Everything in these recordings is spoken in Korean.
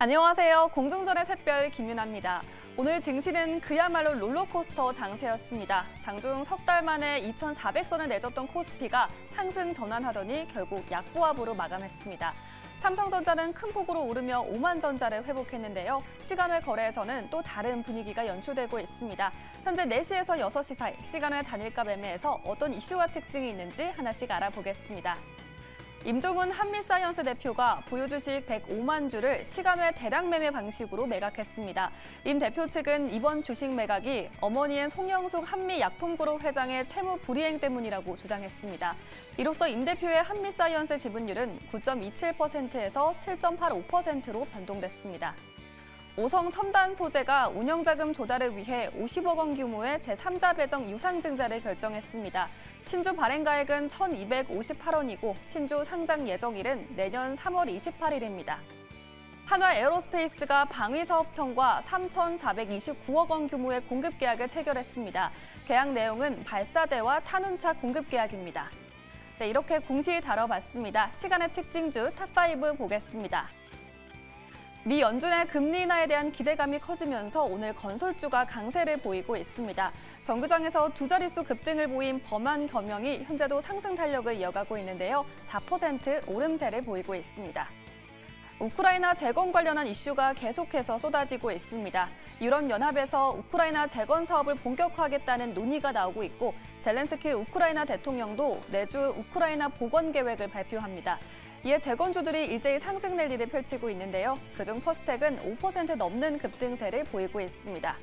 안녕하세요. 공중전의 샛별 김윤아입니다. 오늘 증시는 그야말로 롤러코스터 장세였습니다. 장중 석 달 만에 2,400선을 내줬던 코스피가 상승 전환하더니 결국 약보합으로 마감했습니다. 삼성전자는 큰 폭으로 오르며 오만 전자를 회복했는데요. 시간외 거래에서는 또 다른 분위기가 연출되고 있습니다. 현재 4시에서 6시 사이 시간외 단일가 매매에서 어떤 이슈와 특징이 있는지 하나씩 알아보겠습니다. 임종훈 한미사이언스 대표가 보유주식 105만 주를 시간 외 대량 매매 방식으로 매각했습니다. 임 대표 측은 이번 주식 매각이 어머니인 송영숙 한미약품그룹 회장의 채무 불이행 때문이라고 주장했습니다. 이로써 임 대표의 한미사이언스 지분율은 9.27%에서 7.85%로 변동됐습니다. 오성 첨단 소재가 운영자금 조달을 위해 50억 원 규모의 제3자 배정 유상증자를 결정했습니다. 신주 발행가액은 1,258원이고 신주 상장 예정일은 내년 3월 28일입니다. 한화 에어로스페이스가 방위사업청과 3,429억 원 규모의 공급 계약을 체결했습니다. 계약 내용은 발사대와 탄운차 공급 계약입니다. 네, 이렇게 공시 다뤄봤습니다. 시간의 특징 주 탑5 보겠습니다. 미 연준의 금리 인하에 대한 기대감이 커지면서 오늘 건설주가 강세를 보이고 있습니다. 정규장에서 두 자릿수 급등을 보인 범한 겸영이 현재도 상승 탄력을 이어가고 있는데요. 4% 오름세를 보이고 있습니다. 우크라이나 재건 관련한 이슈가 계속해서 쏟아지고 있습니다. 유럽연합에서 우크라이나 재건 사업을 본격화하겠다는 논의가 나오고 있고 젤렌스키 우크라이나 대통령도 내주 우크라이나 복원 계획을 발표합니다. 이에 재건주들이 일제히 상승 랠리를 펼치고 있는데요. 그중 퍼스텍은 5% 넘는 급등세를 보이고 있습니다.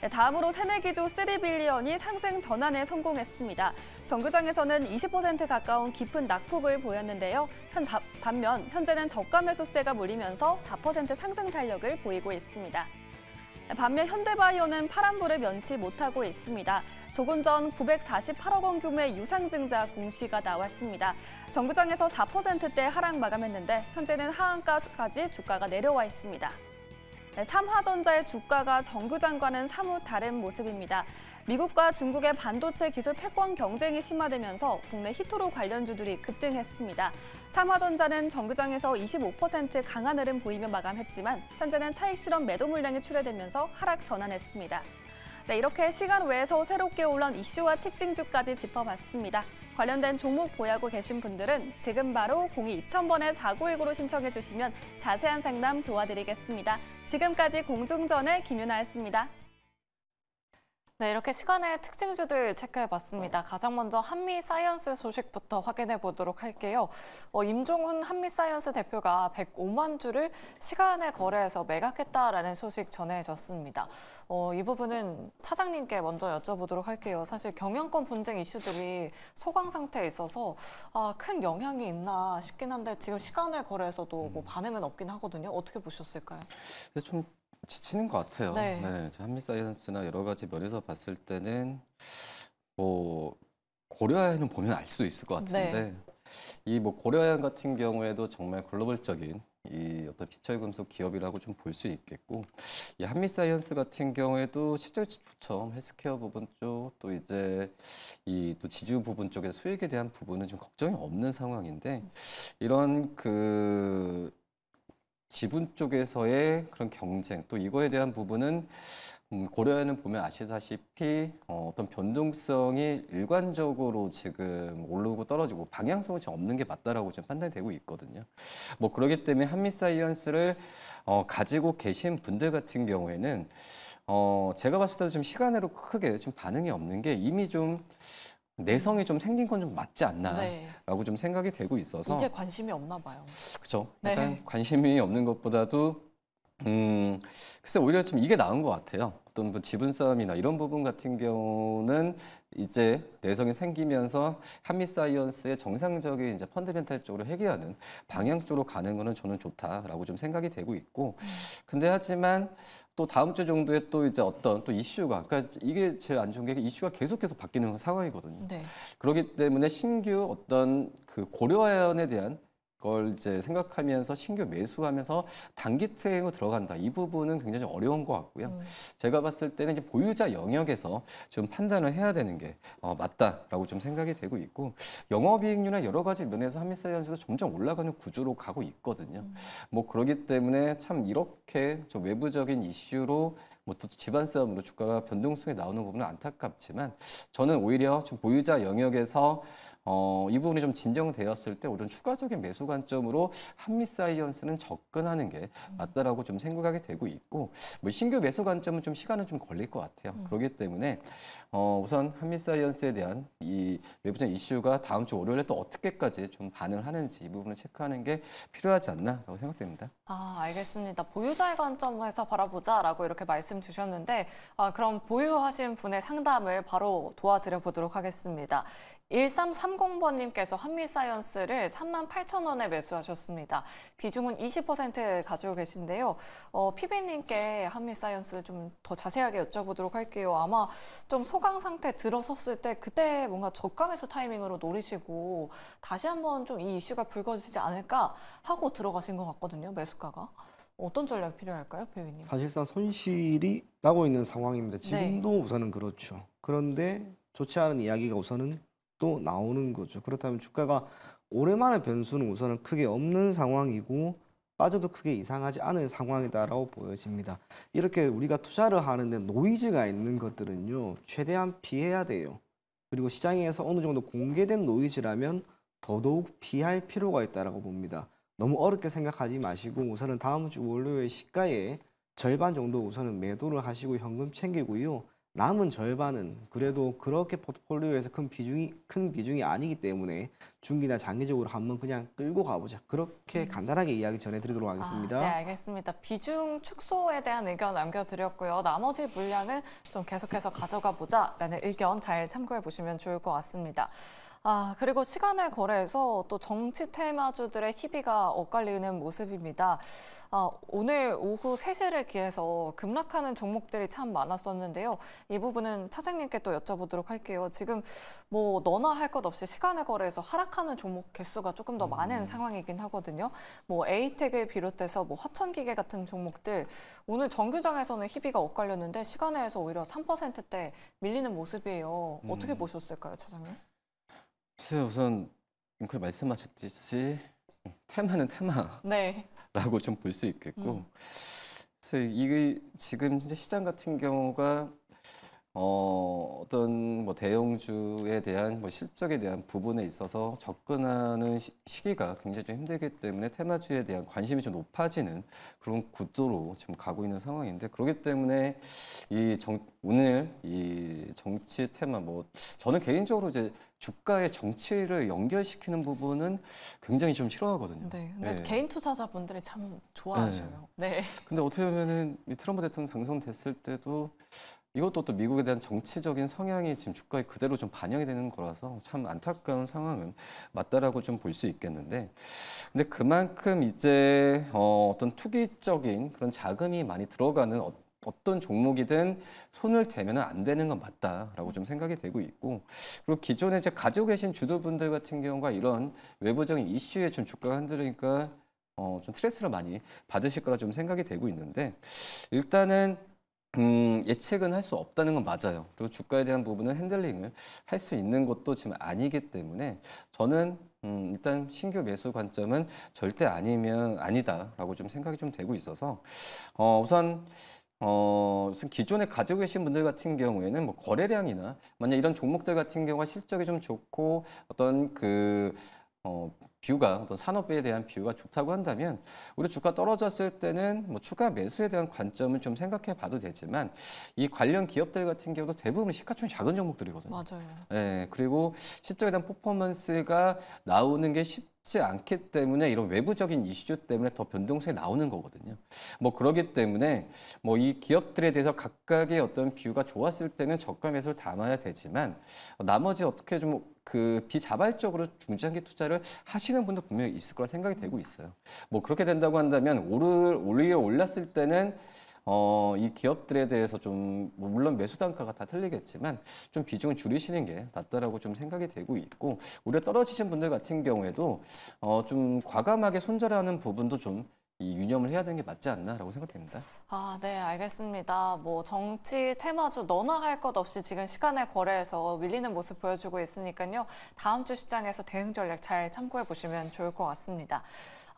네, 다음으로 세내기주 3빌리언이 상승 전환에 성공했습니다. 정규장에서는 20% 가까운 깊은 낙폭을 보였는데요. 현 반면 현재는 저가 매수세가 몰리면서 4% 상승 탄력을 보이고 있습니다. 네, 반면 현대바이오는 파란불을 면치 못하고 있습니다. 조금 전 948억 원 규모의 유상증자 공시가 나왔습니다. 정구장에서 4%대 하락 마감했는데 현재는 하한가까지 주가가 내려와 있습니다. 네, 삼화전자의 주가가 정규장과는 사뭇 다른 모습입니다. 미국과 중국의 반도체 기술 패권 경쟁이 심화되면서 국내 히토로 관련주들이 급등했습니다. 삼화전자는 정규장에서 25% 강한 흐름 보이며 마감했지만 현재는 차익 실험 매도 물량이 출회되면서 하락 전환했습니다. 네, 이렇게 시간 외에서 새롭게 올라온 이슈와 특징주까지 짚어봤습니다. 관련된 종목 보유하고 계신 분들은 지금 바로 022000번에 4919로 신청해 주시면 자세한 상담 도와드리겠습니다. 지금까지 공중전의 김윤아였습니다. 네, 이렇게 시간의 특징주들 체크해봤습니다. 가장 먼저 한미 사이언스 소식부터 확인해보도록 할게요. 어, 임종훈 한미 사이언스 대표가 105만 주를 시간에 거래해서 매각했다라는 소식 전해졌습니다. 어, 이 부분은 차장님께 먼저 여쭤보도록 할게요. 사실 경영권 분쟁 이슈들이 소강 상태에 있어서 아, 큰 영향이 있나 싶긴 한데 지금 시간에 거래해서도 뭐 음. 반응은 없긴 하거든요. 어떻게 보셨을까요? 좀 지치는 것 같아요. 네. 네. 한미 사이언스나 여러 가지 면에서 봤을 때는 뭐고려아연 보면 알 수 있을 것 같은데 네. 이뭐 고려아 같은 경우에도 정말 글로벌적인 이 어떤 비철금속 기업이라고 좀 볼 수 있겠고 이 한미 사이언스 같은 경우에도 실적조처 헬스케어 부분 쪽 또 이제 이 또 지주 부분 쪽에 수익에 대한 부분은 좀 걱정이 없는 상황인데 이런 그 지분 쪽에서의 그런 경쟁 또 이거에 대한 부분은 음, 고려에는 보면 아시다시피 어, 어떤 변동성이 일관적으로 지금 오르고 떨어지고 방향성은 지금 없는 게 맞다라고 지금 판단되고 있거든요. 뭐 그러기 때문에 한미 사이언스를 어 가지고 계신 분들 같은 경우에는 어 제가 봤을 때도 좀 시간으로 크게 좀 반응이 없는 게 이미 좀 내성이 좀 생긴 건 좀 맞지 않나라고 네. 좀 생각이 되고 있어서 이제 관심이 없나 봐요. 그렇죠. 약간 네. 관심이 없는 것보다도 음, 글쎄 오히려 좀 이게 나은 것 같아요. 어떤 뭐 지분 싸움이나 이런 부분 같은 경우는 이제 내성이 생기면서 한미 사이언스의 정상적인 이제 펀드멘탈 쪽으로 회귀하는 방향 쪽으로 가는 거는 저는 좋다라고 좀 생각이 되고 있고, 근데 하지만 또 다음 주 정도에 또 이제 어떤 또 이슈가, 그러니까 이게 제일 안 좋은 게 이슈가 계속해서 바뀌는 상황이거든요. 네. 그렇기 때문에 신규 어떤 그 고려안에 대한 그걸 이제 생각하면서 신규 매수하면서 단기 트행으로 들어간다. 이 부분은 굉장히 어려운 것 같고요. 음. 제가 봤을 때는 이제 보유자 영역에서 좀 판단을 해야 되는 게 어, 맞다라고 좀 생각이 되고 있고 영업이익률이나 여러 가지 면에서 한미세 연수가 점점 올라가는 구조로 가고 있거든요. 음. 뭐 그러기 때문에 참 이렇게 좀 외부적인 이슈로 뭐 또 집안 싸움으로 주가가 변동성이 나오는 부분은 안타깝지만 저는 오히려 좀 보유자 영역에서 어, 이 부분이 좀 진정되었을 때우히려 추가적인 매수 관점으로 한미 사이언스는 접근하는 게 맞다라고 좀 생각하게 되고 있고 뭐 신규 매수 관점은 좀 시간은 좀 걸릴 것 같아요. 음. 그렇기 때문에 어, 우선 한미 사이언스에 대한 이 외부적 인 이슈가 다음 주 월요일에 또 어떻게까지 좀 반응하는지 이 부분을 체크하는 게 필요하지 않나라고 생각됩니다. 아 알겠습니다. 보유자의 관점에서 바라보자라고 이렇게 말씀 주셨는데 아, 그럼 보유하신 분의 상담을 바로 도와드려 보도록 하겠습니다. 133 3003번님께서 한미사이언스를 3 8 0 0 0 원에 매수하셨습니다. 비중은 20% 가지고 계신데요. 어, 피비님께 한미사이언스 좀 더 자세하게 여쭤보도록 할게요. 아마 좀 소강 상태 들어섰을 때 그때 뭔가 저가 매수 타이밍으로 노리시고 다시 한번 좀 이 이슈가 불거지지 않을까 하고 들어가신 것 같거든요. 매수가가. 어떤 전략이 필요할까요, 배우님? 사실상 손실이 나고 있는 상황입니다. 네. 지금도 네. 우선은 그렇죠. 그런데 좋지 않은 이야기가 우선은 또 나오는 거죠. 그렇다면 주가가 오랜만에 변수는 우선은 크게 없는 상황이고 빠져도 크게 이상하지 않은 상황이다라고 보여집니다. 이렇게 우리가 투자를 하는데 노이즈가 있는 것들은요 최대한 피해야 돼요. 그리고 시장에서 어느 정도 공개된 노이즈라면 더더욱 피할 필요가 있다라고 봅니다. 너무 어렵게 생각하지 마시고 우선은 다음 주 월요일 시가에 절반 정도 우선은 매도를 하시고 현금 챙기고요. 남은 절반은 그래도 그렇게 포트폴리오에서 큰 비중이 큰 비중이 아니기 때문에 중기나 장기적으로 한번 그냥 끌고 가보자. 그렇게 음. 간단하게 이야기 전해드리도록 아, 하겠습니다. 아, 네, 알겠습니다. 비중 축소에 대한 의견 남겨드렸고요. 나머지 물량은 좀 계속해서 가져가 보자라는 의견 잘 참고해 보시면 좋을 것 같습니다. 아, 그리고 시간을 거래해서 또 정치 테마주들의 희비가 엇갈리는 모습입니다. 아, 오늘 오후 3시를 기해서 급락하는 종목들이 참 많았었는데요. 이 부분은 차장님께 또 여쭤보도록 할게요. 지금 뭐 너나 할 것 없이 시간을 거래해서 하락하는 종목 개수가 조금 더 많은 음. 상황이긴 하거든요. 뭐 에이텍을 비롯해서 뭐 화천기계 같은 종목들 오늘 정규장에서는 희비가 엇갈렸는데 시간에서 오히려 3%대 밀리는 모습이에요. 어떻게 음. 보셨을까요, 차장님? 글쎄 요 우선 앵콜 말씀하셨듯이 테마는 네. 테마라고 네. 좀볼 수 있겠고 음. 그래서 이게 지금 이제 시장 같은 경우가 어, 어떤 뭐 대형주에 대한 뭐 실적에 대한 부분에 있어서 접근하는 시, 기가 굉장히 좀 힘들기 때문에 테마주에 대한 관심이 좀 높아지는 그런 구도로 지금 가고 있는 상황인데 그렇기 때문에 이 정, 오늘 이 정치 테마 뭐 저는 개인적으로 이제 주가의 정치를 연결시키는 부분은 굉장히 좀 싫어하거든요. 네. 근데 네. 개인 투자자분들이 참 좋아하셔요. 네. 네. 근데 어떻게 보면은 트럼프 대통령 당선됐을 때도 이것도 또 미국에 대한 정치적인 성향이 지금 주가에 그대로 좀 반영이 되는 거라서 참 안타까운 상황은 맞다라고 좀 볼 수 있겠는데 근데 그만큼 이제 어, 어떤 투기적인 그런 자금이 많이 들어가는 어, 어떤 종목이든 손을 대면 안 되는 건 맞다라고 좀 생각이 되고 있고 그리고 기존에 이제 가지고 계신 주도분들 같은 경우가 이런 외부적인 이슈에 좀 주가가 흔들리니까 어, 좀 스트레스를 많이 받으실 거라 좀 생각이 되고 있는데 일단은 음, 예측은 할 수 없다는 건 맞아요. 그리고 주가에 대한 부분은 핸들링을 할 수 있는 것도 지금 아니기 때문에 저는 음, 일단 신규 매수 관점은 절대 아니면 아니다라고 좀 생각이 좀 되고 있어서 어, 우선 어, 무슨 기존에 가지고 계신 분들 같은 경우에는 뭐 거래량이나 만약 이런 종목들 같은 경우가 실적이 좀 좋고 어떤 그 어, 뷰가 어떤 산업에 대한 뷰가 좋다고 한다면 우리 주가 떨어졌을 때는 뭐 추가 매수에 대한 관점을 좀 생각해 봐도 되지만 이 관련 기업들 같은 경우도 대부분 시가총 작은 종목들이거든요. 맞아요. 예, 그리고 실적에 대한 퍼포먼스가 나오는 게 쉽지 않기 때문에 이런 외부적인 이슈 때문에 더 변동성이 나오는 거거든요. 뭐 그러기 때문에 뭐 이 기업들에 대해서 각각의 어떤 뷰가 좋았을 때는 저가 매수를 담아야 되지만 나머지 어떻게 좀그 비자발적으로 중장기 투자를 하시는 분도 분명히 있을 거라 생각이 되고 있어요. 뭐 그렇게 된다고 한다면 오를 오히려 올랐을 때는 어, 이 기업들에 대해서 좀, 뭐 물론 매수 단가가 다 틀리겠지만, 좀 비중을 줄이시는 게 낫다라고 좀 생각이 되고 있고, 우히려 떨어지신 분들 같은 경우에도, 어, 좀 과감하게 손절하는 부분도 좀이 유념을 해야 되는 게 맞지 않나라고 생각됩니다. 아, 네, 알겠습니다. 뭐 정치 테마주 너나 할 것 없이 지금 시간의거래에서 밀리는 모습 보여주고 있으니까요. 다음 주 시장에서 대응 전략 잘 참고해 보시면 좋을 것 같습니다.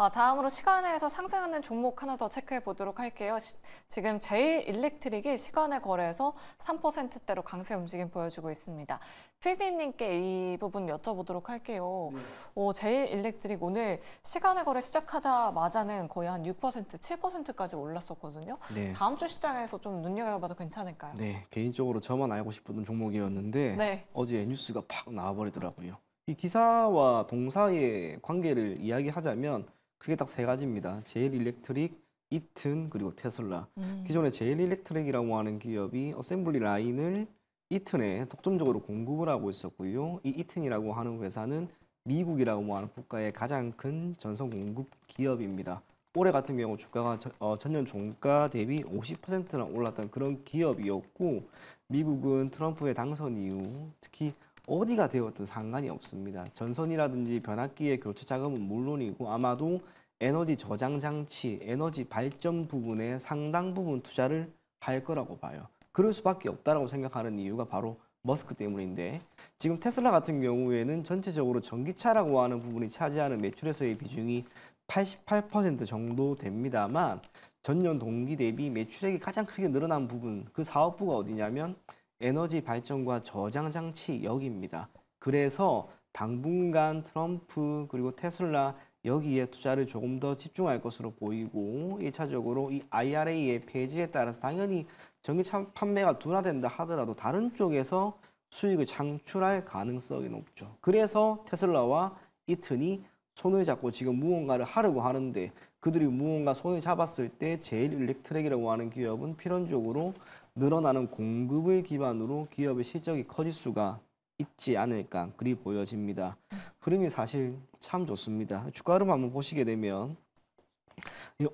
아, 다음으로 시간에서 상승하는 종목 하나 더 체크해 보도록 할게요. 시, 지금 제일 일렉트릭이 시간에 거래해서 3%대로 강세 움직임 보여주고 있습니다. 필빔님께 이 부분 여쭤보도록 할게요. 네. 오, 제일 일렉트릭 오늘 시간에 거래 시작하자마자는 거의 한 6%, 7%까지 올랐었거든요. 네. 다음 주 시장에서 좀 눈여겨봐도 괜찮을까요? 네, 개인적으로 저만 알고 싶었던 종목이었는데 네. 어제 뉴스가 팍 나와버리더라고요. 이 기사와 동사의 관계를 이야기하자면 크게 딱 세 가지입니다. 제일 일렉트릭, 이튼 그리고 테슬라. 음. 기존에 제일 일렉트릭이라고 하는 기업이 어셈블리 라인을 이튼에 독점적으로 공급을 하고 있었고요. 이 이튼이라고 하는 회사는 미국이라고 하는 국가의 가장 큰 전선 공급 기업입니다. 올해 같은 경우 주가가 저, 어, 전년 종가 대비 50%나 올랐던 그런 기업이었고 미국은 트럼프의 당선 이후 특히 어디가 되었든 상관이 없습니다. 전선이라든지 변압기의 교체 작업은 물론이고 아마도 에너지 저장 장치, 에너지 발전 부분에 상당 부분 투자를 할 거라고 봐요. 그럴 수밖에 없다라고 생각하는 이유가 바로 머스크 때문인데 지금 테슬라 같은 경우에는 전체적으로 전기차라고 하는 부분이 차지하는 매출에서의 비중이 88% 정도 됩니다만 전년 동기 대비 매출액이 가장 크게 늘어난 부분 그 사업부가 어디냐면 에너지 발전과 저장 장치 여기입니다. 그래서 당분간 트럼프 그리고 테슬라 여기에 투자를 조금 더 집중할 것으로 보이고 1차적으로 이 IRA의 폐지에 따라서 당연히 전기차 판매가 둔화된다 하더라도 다른 쪽에서 수익을 창출할 가능성이 높죠. 그래서 테슬라와 이튼이 손을 잡고 지금 무언가를 하려고 하는데 그들이 무언가 손을 잡았을 때 제일 일렉트랙이라고 하는 기업은 필연적으로 늘어나는 공급을 기반으로 기업의 실적이 커질 수가 있지 않을까 그리 보여집니다. 흐름이 사실 참 좋습니다. 주가 흐름 한번 보시게 되면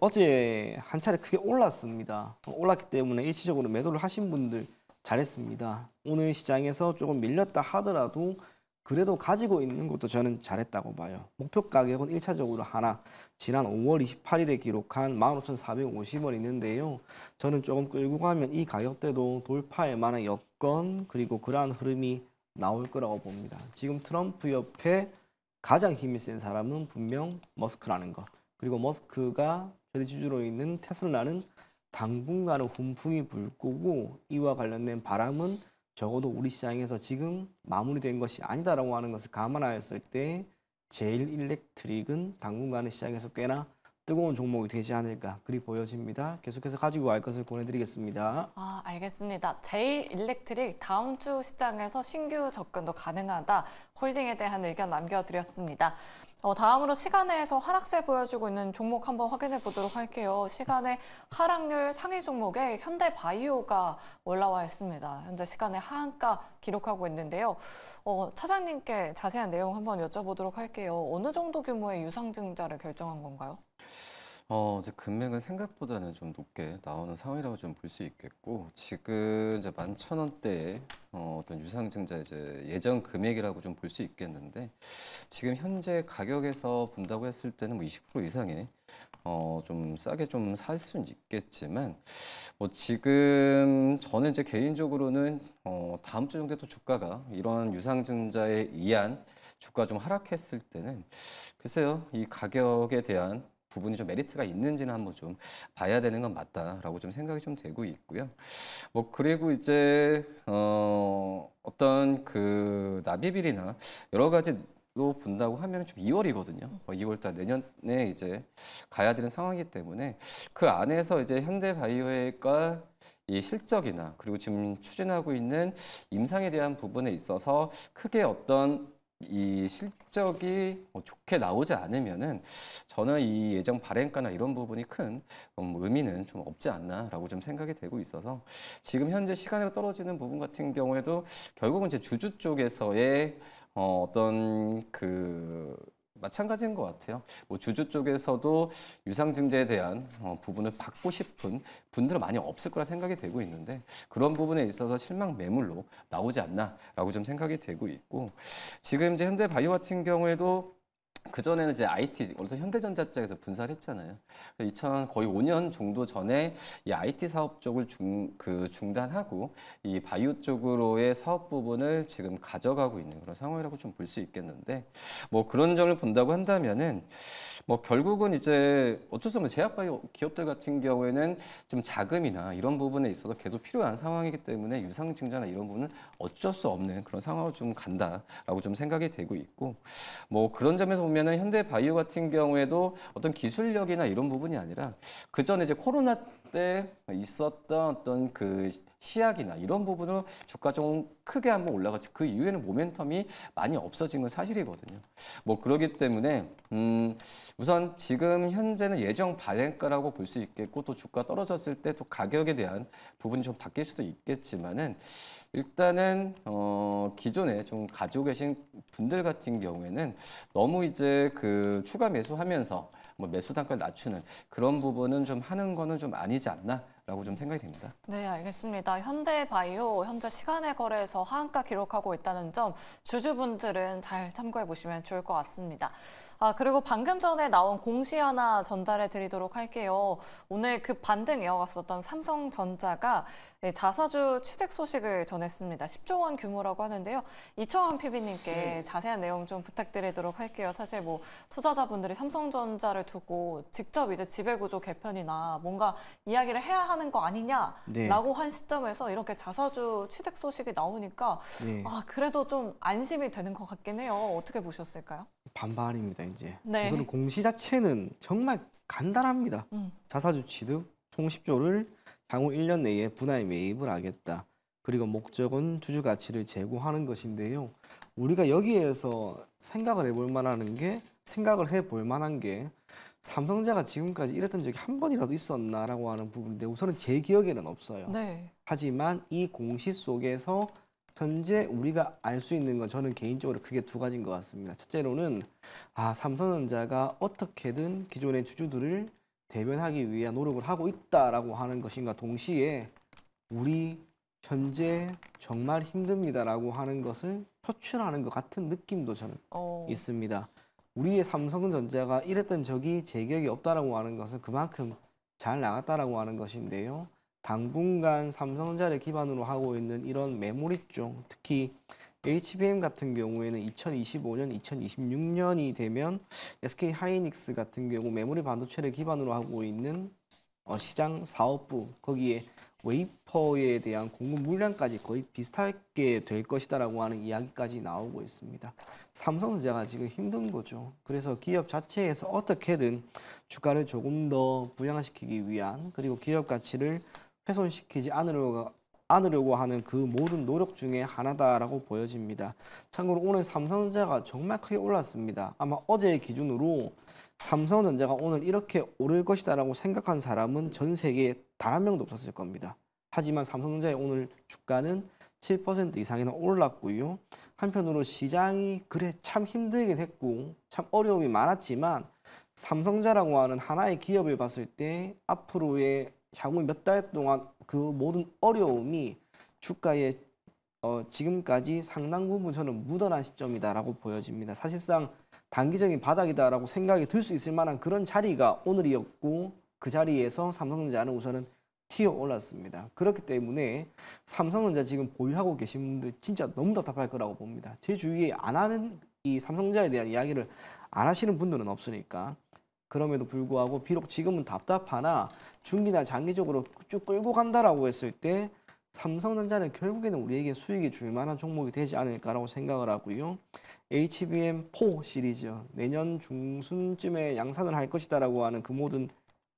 어제 한 차례 크게 올랐습니다. 올랐기 때문에 일시적으로 매도를 하신 분들 잘했습니다. 오늘 시장에서 조금 밀렸다 하더라도 그래도 가지고 있는 것도 저는 잘했다고 봐요. 목표 가격은 1차적으로 하나, 지난 5월 28일에 기록한 15,450원 있는데요. 저는 조금 끌고 가면 이 가격대도 돌파할 만한 여건 그리고 그러한 흐름이 나올 거라고 봅니다. 지금 트럼프 옆에 가장 힘이 센 사람은 분명 머스크라는 것. 그리고 머스크가 최대 주주로 있는 테슬라는 당분간은 훈풍이 불 거고 이와 관련된 바람은 적어도 우리 시장에서 지금 마무리된 것이 아니다라고 하는 것을 감안하였을 때 제일 일렉트릭은 당분간의 시장에서 꽤나 뜨거운 종목이 되지 않을까 그리 보여집니다. 계속해서 가지고 갈 것을 권해드리겠습니다. 아 알겠습니다. 제일 일렉트릭 다음 주 시장에서 신규 접근도 가능하다 홀딩에 대한 의견 남겨드렸습니다. 어, 다음으로 시간에서 하락세 보여주고 있는 종목 한번 확인해 보도록 할게요. 시간에 하락률 상위 종목에 현대바이오가 올라와 있습니다. 현재 시간에 하한가 기록하고 있는데요. 어, 차장님께 자세한 내용 한번 여쭤보도록 할게요. 어느 정도 규모의 유상증자를 결정한 건가요? 어, 이제 금액은 생각보다는 좀 높게 나오는 상황이라고 좀 볼 수 있겠고, 지금 이제 만 천 원대의 어, 어떤 유상증자 이제 예전 금액이라고 좀 볼 수 있겠는데, 지금 현재 가격에서 본다고 했을 때는 뭐 20% 이상의 어, 좀 싸게 좀 살 수는 있겠지만, 뭐 지금 저는 이제 개인적으로는 어, 다음 주 정도 또 주가가 이러한 유상증자에 의한 주가 좀 하락했을 때는 글쎄요, 이 가격에 대한 부분이 좀 메리트가 있는지는 한번 좀 봐야 되는 건 맞다라고 좀 생각이 좀 되고 있고요. 뭐 그리고 이제 어 어떤 그 납입일이나 여러 가지 로 본다고 하면 좀 2월이거든요. 2월달 뭐 내년에 이제 가야 되는 상황이기 때문에 그 안에서 이제 현대바이오회가 이 실적이나 그리고 지금 추진하고 있는 임상에 대한 부분에 있어서 크게 어떤 이 실적이 뭐 좋게 나오지 않으면은 저는 이 예정 발행가나 이런 부분이 큰 의미는 좀 없지 않나라고 좀 생각이 되고 있어서 지금 현재 시간으로 떨어지는 부분 같은 경우에도 결국은 제 주주 쪽에서의 어, 어떤 그 마찬가지인 것 같아요. 뭐 주주 쪽에서도 유상증자에 대한 어, 부분을 받고 싶은 분들은 많이 없을 거라 생각이 되고 있는데 그런 부분에 있어서 실망 매물로 나오지 않나라고 좀 생각이 되고 있고 지금 이제 현대바이오 같은 경우에도 그 전에는 이제 IT, 그래서 현대전자 쪽에서 분사를 했잖아요. 2000 거의 5년 정도 전에 이 IT 사업 쪽을 중, 그 중단하고 이 바이오 쪽으로의 사업 부분을 지금 가져가고 있는 그런 상황이라고 좀 볼 수 있겠는데 뭐 그런 점을 본다고 한다면은 뭐 결국은 이제 어쩔 수 없는 제약바이 기업들 같은 경우에는 좀 자금이나 이런 부분에 있어서 계속 필요한 상황이기 때문에 유상증자나 이런 부분은 어쩔 수 없는 그런 상황으로 좀 간다라고 좀 생각이 되고 있고 뭐 그런 점에서 보면은 현대바이오 같은 경우에도 어떤 기술력이나 이런 부분이 아니라 그 전에 이제 코로나 때 있었던 어떤 그 시약이나 이런 부분은 주가 좀 크게 한번 올라갔지 그 이후에는 모멘텀이 많이 없어진 건 사실이거든요. 뭐 그러기 때문에 음 우선 지금 현재는 예정 발행가라고 볼 수 있겠고 또 주가 떨어졌을 때 또 가격에 대한 부분이 좀 바뀔 수도 있겠지만은 일단은 어 기존에 좀 가지고 계신 분들 같은 경우에는 너무 이제 그 추가 매수하면서 뭐 매수 단가를 낮추는 그런 부분은 좀 하는 거는 좀 아니지 않나 라고 좀 생각이 됩니다. 네, 알겠습니다. 현대바이오 현재 시간의 거래에서 하한가 기록하고 있다는 점 주주분들은 잘 참고해 보시면 좋을 것 같습니다. 아, 그리고 방금 전에 나온 공시 하나 전달해 드리도록 할게요. 오늘 급 그 반등 이어갔었던 삼성전자가 네, 자사주 취득 소식을 전했습니다. 10조 원 규모라고 하는데요. 이청원 PB님께 네. 자세한 내용 좀 부탁드리도록 할게요. 사실 뭐 투자자분들이 삼성전자를 두고 직접 이제 지배구조 개편이나 뭔가 이야기를 해야 하는 하는 거 아니냐라고 네. 한 시점에서 이렇게 자사주 취득 소식이 나오니까 네. 아 그래도 좀 안심이 되는 것 같긴 해요. 어떻게 보셨을까요? 반반입니다 이제. 네. 우선 공시 자체는 정말 간단합니다. 음. 자사주 취득 총 10조를 향후 1년 내에 분할 매입을 하겠다. 그리고 목적은 주주 가치를 제고하는 것인데요. 우리가 여기에서 생각을 해볼 만한 게 생각을 해볼 만한 게 삼성자가 지금까지 이랬던 적이 한 번이라도 있었나라고 하는 부분인데 우선은 제 기억에는 없어요. 네. 하지만 이 공시 속에서 현재 우리가 알 수 있는 건 저는 개인적으로 크게 두 가지인 것 같습니다. 첫째로는 아 삼성전자가 어떻게든 기존의 주주들을 대변하기 위한 노력을 하고 있다라고 하는 것인가 동시에 우리 현재 정말 힘듭니다라고 하는 것을 표출하는 것 같은 느낌도 저는 오. 어. 있습니다. 우리의 삼성전자가 이랬던 적이 제 기억이 없다라고 하는 것은 그만큼 잘 나갔다라고 하는 것인데요. 당분간 삼성전자를 기반으로 하고 있는 이런 메모리 쪽, 특히 HBM 같은 경우에는 2025년, 2026년이 되면 SK 하이닉스 같은 경우 메모리 반도체를 기반으로 하고 있는 어, 시장 사업부 거기에 웨이퍼에 대한 공급 물량까지 거의 비슷하게 될 것이다라고 하는 이야기까지 나오고 있습니다. 삼성전자가 지금 힘든 거죠. 그래서 기업 자체에서 어떻게든 주가를 조금 더 부양시키기 위한 그리고 기업 가치를 훼손시키지 않으려고 안으려고 하는 그 모든 노력 중에 하나다라고 보여집니다. 참고로 오늘 삼성전자가 정말 크게 올랐습니다. 아마 어제 기준으로 삼성전자가 오늘 이렇게 오를 것이다라고 생각한 사람은 전 세계에 단 한 명도 없었을 겁니다. 하지만 삼성전자의 오늘 주가는 7% 이상이나 올랐고요. 한편으로 시장이 그래 참 힘들긴 했고 참 어려움이 많았지만 삼성자라고 하는 하나의 기업을 봤을 때 앞으로의 향후 몇 달 동안 그 모든 어려움이 주가에 어, 지금까지 상당 부분 저는 묻어난 시점이다라고 보여집니다. 사실상 단기적인 바닥이다라고 생각이 들 수 있을 만한 그런 자리가 오늘이었고 그 자리에서 삼성전자는 우선은 튀어 올랐습니다. 그렇기 때문에 삼성전자 지금 보유하고 계신 분들 진짜 너무 답답할 거라고 봅니다. 제 주위에 안 하는 이 삼성전자에 대한 이야기를 안 하시는 분들은 없으니까 그럼에도 불구하고 비록 지금은 답답하나 중기나 장기적으로 쭉 끌고 간다라고 했을 때 삼성전자는 결국에는 우리에게 수익이 줄 만한 종목이 되지 않을까라고 생각을 하고요. HBM4 시리즈 내년 중순쯤에 양산을 할 것이다라고 하는 그 모든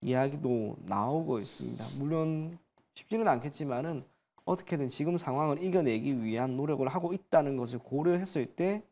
이야기도 나오고 있습니다. 물론 쉽지는 않겠지만은 어떻게든 지금 상황을 이겨내기 위한 노력을 하고 있다는 것을 고려했을 때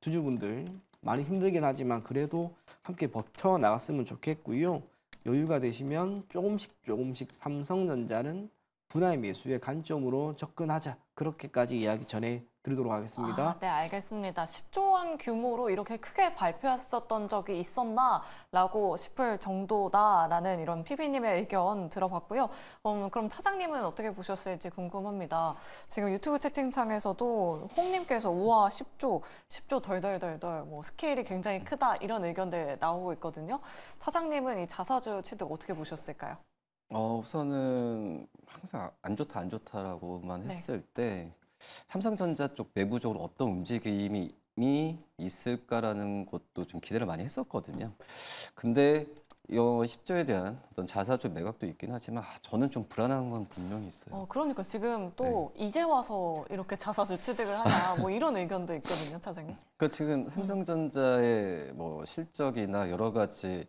주주분들 많이 힘들긴 하지만 그래도 함께 버텨 나갔으면 좋겠고요. 여유가 되시면 조금씩 조금씩 삼성전자는 분할 화 매수의 관점으로 접근하자 그렇게까지 이야기 전해 드리도록 하겠습니다. 아, 네, 알겠습니다. 10조 원 규모로 이렇게 크게 발표했었던 적이 있었나라고 싶을 정도다라는 이런 PB님의 의견 들어봤고요. 음, 그럼 차장님은 어떻게 보셨을지 궁금합니다. 지금 유튜브 채팅창에서도 홍님께서 우와 10조, 10조 덜덜덜덜 뭐 스케일이 굉장히 크다 이런 의견들 나오고 있거든요. 차장님은 이 자사주 취득 어떻게 보셨을까요? 어, 우선은 항상 아, 안 좋다, 안 좋다라고만 네. 했을 때 삼성전자 쪽 내부적으로 어떤 움직임이 있을까라는 것도 좀 기대를 많이 했었거든요. 근데 이 10조에 대한 어떤 자사주 매각도 있긴 하지만 아, 저는 좀 불안한 건 분명히 있어요. 어, 그러니까 지금 또 네. 이제 와서 이렇게 자사주 취득을 하냐 뭐 이런 의견도 있거든요, 차장님. 그러니까 지금 삼성전자의 뭐 실적이나 여러 가지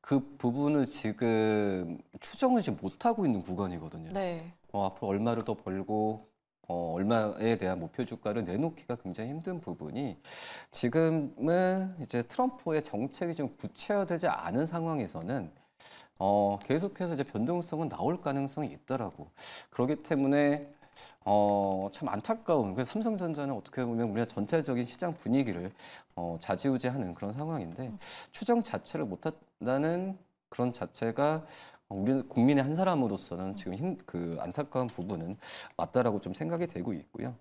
그 부분을 지금 추정을 지금 못하고 있는 구간이거든요. 네. 어, 앞으로 얼마를 더 벌고 어, 얼마에 대한 목표 주가를 내놓기가 굉장히 힘든 부분이 지금은 이제 트럼프의 정책이 좀 구체화되지 않은 상황에서는 어, 계속해서 이제 변동성은 나올 가능성이 있더라고. 그렇기 때문에 어, 참 안타까운 그래서 삼성전자는 어떻게 보면 우리가 전체적인 시장 분위기를 어, 좌지우지하는 그런 상황인데 음. 추정 자체를 못하, 나는 그런 자체가 우리 국민의 한 사람으로서는 지금 힘, 그 안타까운 부분은 맞다라고 좀 생각이 되고 있고요.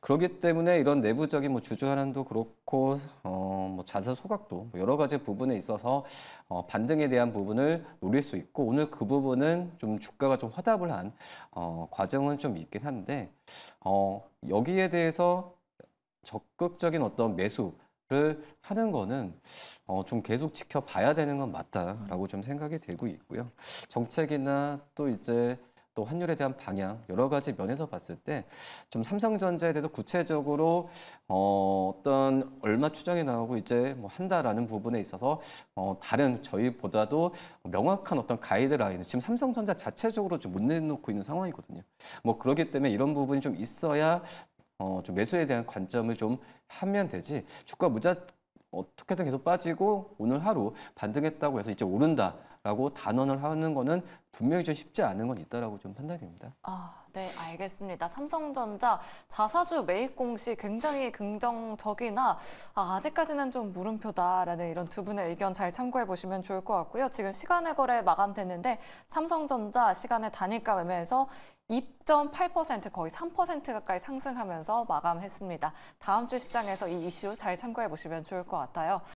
그러기 때문에 이런 내부적인 뭐 주주 환원도 그렇고 어뭐 자산 소각도 뭐 여러 가지 부분에 있어서 어 반등에 대한 부분을 노릴 수 있고 오늘 그 부분은 좀 주가가 좀 화답을 한어 과정은 좀 있긴 한데 어 여기에 대해서 적극적인 어떤 매수 를 하는 거는 어, 좀 계속 지켜봐야 되는 건 맞다라고 좀 생각이 되고 있고요. 정책이나 또 이제 또 환율에 대한 방향 여러 가지 면에서 봤을 때 좀 삼성전자에 대해서 구체적으로 어, 어떤 얼마 추정이 나오고 이제 뭐 한다라는 부분에 있어서 어, 다른 저희보다도 명확한 어떤 가이드라인을 지금 삼성전자 자체적으로 좀 못 내놓고 있는 상황이거든요. 뭐 그러기 때문에 이런 부분이 좀 있어야 어, 좀 매수에 대한 관점을 좀 하면 되지 주가 무자 어떻게든 계속 빠지고 오늘 하루 반등했다고 해서 이제 오른다라고 단언을 하는 거는 분명히 좀 쉽지 않은 건 있다라고 좀 판단됩니다. 아. 네, 알겠습니다. 삼성전자 자사주 매입 공시 굉장히 긍정적이나 아, 직까지는좀 물음표다라는 이런 두 분의 의견 잘 참고해 보시면 좋을 것 같고요. 지금 시간의 거래 마감됐는데 삼성전자 시간의 단일가 매매에서 2.8% 거의 3% 가까이 상승하면서 마감했습니다. 다음 주 시장에서 이 이슈 잘 참고해 보시면 좋을 것 같아요.